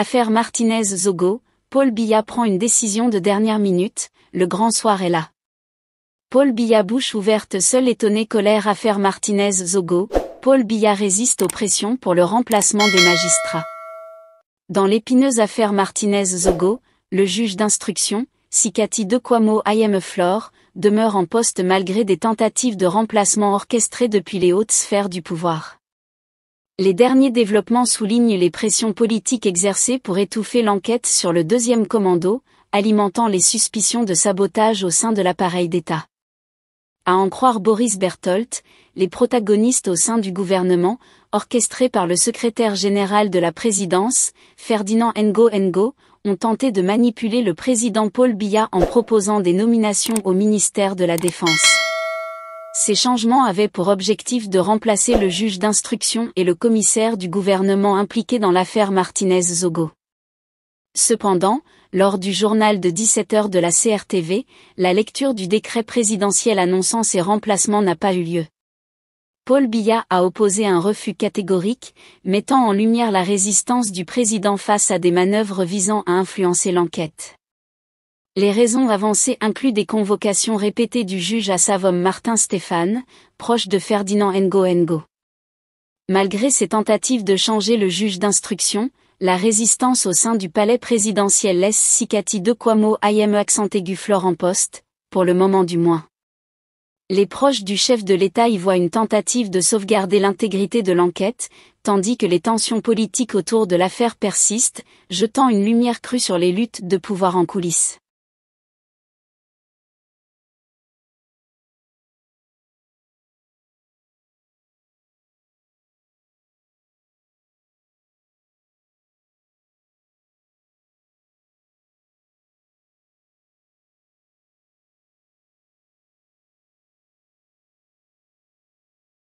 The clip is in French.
Affaire Martinez-Zogo, Paul Billa prend une décision de dernière minute, le grand soir est là. Paul Biya bouche ouverte seul étonné colère affaire Martinez-Zogo, Paul Billa résiste aux pressions pour le remplacement des magistrats. Dans l'épineuse affaire Martinez-Zogo, le juge d'instruction, Sikati dequamo I.M. Flore, demeure en poste malgré des tentatives de remplacement orchestrées depuis les hautes sphères du pouvoir les derniers développements soulignent les pressions politiques exercées pour étouffer l'enquête sur le deuxième commando, alimentant les suspicions de sabotage au sein de l'appareil d'État. À en croire Boris Bertolt, les protagonistes au sein du gouvernement, orchestrés par le secrétaire général de la présidence, Ferdinand Ngo Ngo, ont tenté de manipuler le président Paul Biya en proposant des nominations au ministère de la Défense. Ces changements avaient pour objectif de remplacer le juge d'instruction et le commissaire du gouvernement impliqué dans l'affaire Martinez-Zogo. Cependant, lors du journal de 17h de la CRTV, la lecture du décret présidentiel annonçant ces remplacements n'a pas eu lieu. Paul Biya a opposé un refus catégorique, mettant en lumière la résistance du président face à des manœuvres visant à influencer l'enquête. Les raisons avancées incluent des convocations répétées du juge à Savom Martin Stéphane, proche de Ferdinand Ngo Ngo. Malgré ces tentatives de changer le juge d'instruction, la résistance au sein du palais présidentiel laisse Sicati de Quamo IME accent aigu en Poste, pour le moment du moins. Les proches du chef de l'État y voient une tentative de sauvegarder l'intégrité de l'enquête, tandis que les tensions politiques autour de l'affaire persistent, jetant une lumière crue sur les luttes de pouvoir en coulisses.